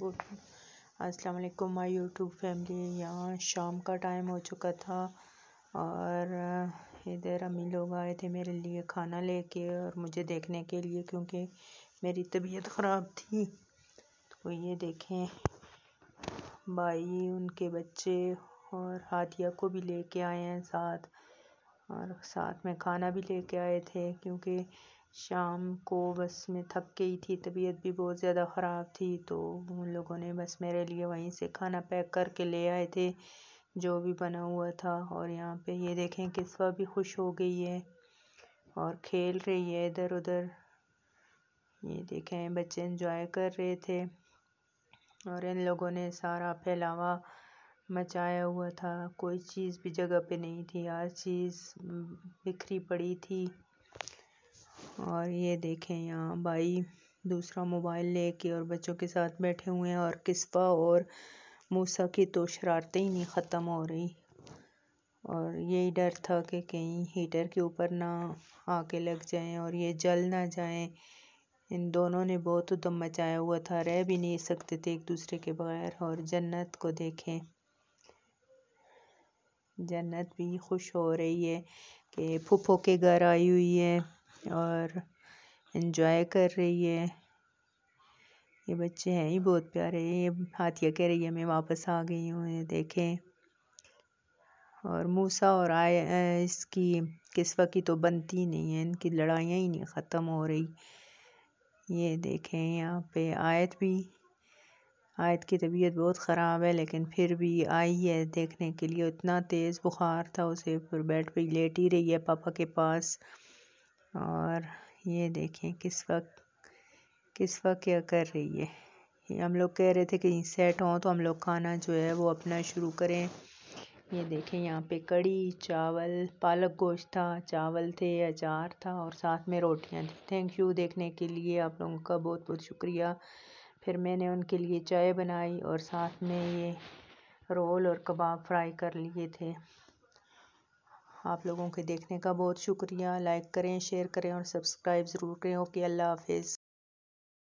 good अस्सलाम वालेकुम my YouTube family यहाँ शाम का टाइम हो चुका था और इधर अम्मी लोग आए थे मेरे लिए खाना लेके और मुझे देखने के लिए क्योंकि मेरी तबीयत ख़राब थी तो ये देखें भाई उनके बच्चे और हाथिया को भी लेके आए हैं साथ और साथ में खाना भी लेके आए थे क्योंकि शाम को बस में थक गई थी तबीयत भी बहुत ज़्यादा ख़राब थी तो उन लोगों ने बस मेरे लिए वहीं से खाना पैक करके ले आए थे जो भी बना हुआ था और यहाँ पे ये देखें किस्वा भी खुश हो गई है और खेल रही है इधर उधर ये देखें बच्चे इंजॉय कर रहे थे और इन लोगों ने सारा फैलावा मचाया हुआ था कोई चीज़ भी जगह पे नहीं थी हर चीज़ बिखरी पड़ी थी और ये देखे यहाँ भाई दूसरा मोबाइल लेके और बच्चों के साथ बैठे हुए हैं और किस्पा और मूसा की तो शरारतें ही नहीं ख़त्म हो रही और यही डर था कि कहीं हीटर के ऊपर ना आके लग जाएं और ये जल ना जाएं इन दोनों ने बहुत दम मचाया हुआ था रह भी नहीं सकते थे एक दूसरे के बगैर और जन्नत को देखें जन्नत भी खुश हो रही है कि फूफो के घर आई हुई है और इन्जॉय कर रही है ये बच्चे हैं ही बहुत प्यारे ये हाथिया कह रही है मैं वापस आ गई हूँ ये देखें और मूसा और आय इसकी किस्वा की तो बनती नहीं है इनकी लड़ाइयाँ ही नहीं ख़त्म हो रही ये देखें यहाँ पे आयत भी आयत की तबीयत बहुत ख़राब है लेकिन फिर भी आई है देखने के लिए इतना तेज़ बुखार था उसे पर बेड पे लेट ही रही है पापा के पास और ये देखें किस वक्त किस वक्त क्या कर रही है हम लोग कह रहे थे कि सेट हों तो हम लोग खाना जो है वो अपना शुरू करें ये देखें यहाँ पे कड़ी चावल पालक गोश्त था चावल थे अचार था और साथ में रोटियाँ थी थैंक यू देखने के लिए आप लोगों का बहुत बहुत शुक्रिया फिर मैंने उनके लिए चाय बनाई और साथ में ये रोल और कबाब फ्राई कर लिए थे आप लोगों के देखने का बहुत शुक्रिया लाइक करें शेयर करें और सब्सक्राइब ज़रूर करें ओके अल्लाह हाफिज़